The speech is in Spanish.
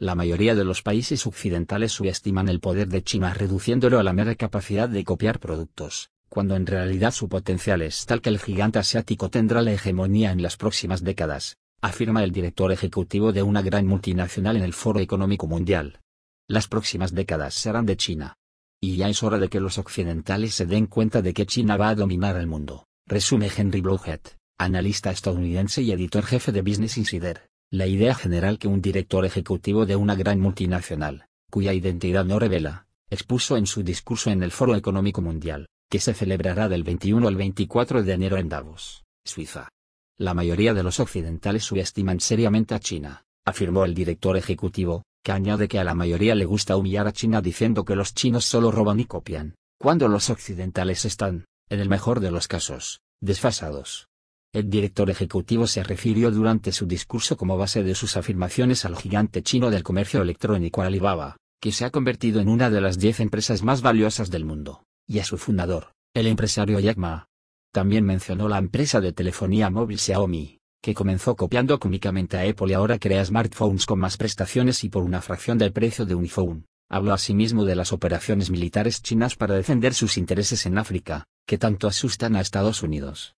La mayoría de los países occidentales subestiman el poder de China reduciéndolo a la mera capacidad de copiar productos, cuando en realidad su potencial es tal que el gigante asiático tendrá la hegemonía en las próximas décadas, afirma el director ejecutivo de una gran multinacional en el Foro Económico Mundial. Las próximas décadas serán de China. Y ya es hora de que los occidentales se den cuenta de que China va a dominar el mundo, resume Henry Blowhead, analista estadounidense y editor jefe de Business Insider. La idea general que un director ejecutivo de una gran multinacional, cuya identidad no revela, expuso en su discurso en el Foro Económico Mundial, que se celebrará del 21 al 24 de enero en Davos, Suiza. La mayoría de los occidentales subestiman seriamente a China, afirmó el director ejecutivo, que añade que a la mayoría le gusta humillar a China diciendo que los chinos solo roban y copian, cuando los occidentales están, en el mejor de los casos, desfasados. El director ejecutivo se refirió durante su discurso como base de sus afirmaciones al gigante chino del comercio electrónico Alibaba, que se ha convertido en una de las diez empresas más valiosas del mundo, y a su fundador, el empresario Jack Ma. También mencionó la empresa de telefonía móvil Xiaomi, que comenzó copiando cómicamente a Apple y ahora crea smartphones con más prestaciones y por una fracción del precio de un iPhone. Habló asimismo de las operaciones militares chinas para defender sus intereses en África, que tanto asustan a Estados Unidos.